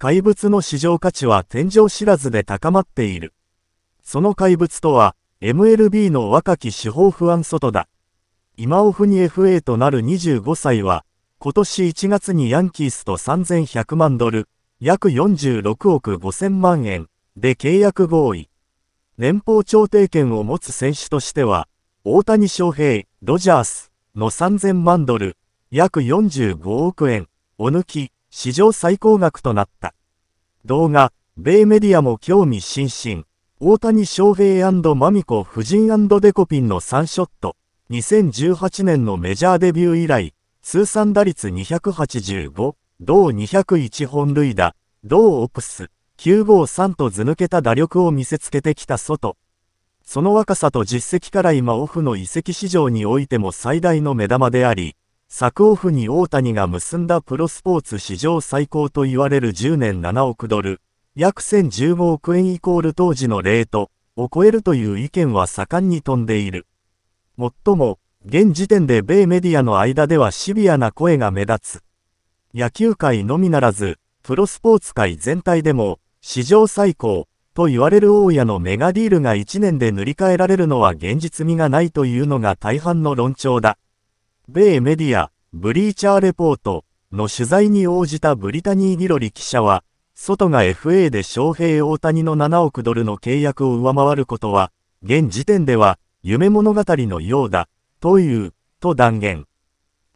怪物の市場価値は天井知らずで高まっている。その怪物とは、MLB の若き司法不安外だ。今オフに FA となる25歳は、今年1月にヤンキースと3100万ドル、約46億5000万円で契約合意。連邦調停権を持つ選手としては、大谷翔平、ドジャースの3000万ドル、約45億円を抜き、史上最高額となった。動画、米メディアも興味津々。大谷翔平マミコ夫人デコピンの3ショット。2018年のメジャーデビュー以来、通算打率285、同201本塁打、同オプス、953と図抜けた打力を見せつけてきた外。その若さと実績から今オフの移籍市場においても最大の目玉であり、昨オフに大谷が結んだプロスポーツ史上最高と言われる10年7億ドル、約1015億円イコール当時のレートを超えるという意見は盛んに飛んでいる。もっとも、現時点で米メディアの間ではシビアな声が目立つ。野球界のみならず、プロスポーツ界全体でも、史上最高、と言われる大家のメガディールが1年で塗り替えられるのは現実味がないというのが大半の論調だ。米メディア、ブリーチャーレポートの取材に応じたブリタニー・ギロリ記者は、外が FA で翔平大谷の7億ドルの契約を上回ることは、現時点では夢物語のようだ、という、と断言。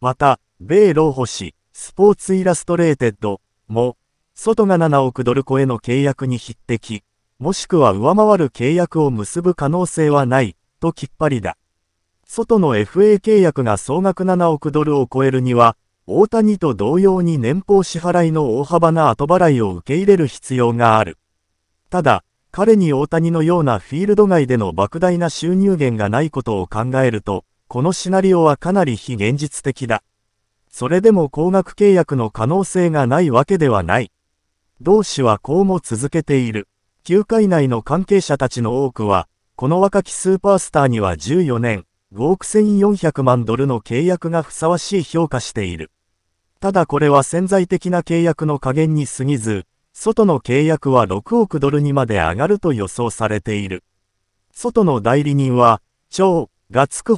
また、米老保氏、スポーツイラストレーテッドも、外が7億ドル超えの契約に匹敵、もしくは上回る契約を結ぶ可能性はない、ときっぱりだ。外の FA 契約が総額7億ドルを超えるには、大谷と同様に年俸支払いの大幅な後払いを受け入れる必要がある。ただ、彼に大谷のようなフィールド外での莫大な収入源がないことを考えると、このシナリオはかなり非現実的だ。それでも高額契約の可能性がないわけではない。同氏はこうも続けている。球界内の関係者たちの多くは、この若きスーパースターには14年、5億1400万ドルの契約がふさわしい評価している。ただこれは潜在的な契約の加減に過ぎず、外の契約は6億ドルにまで上がると予想されている。外の代理人は、超がつく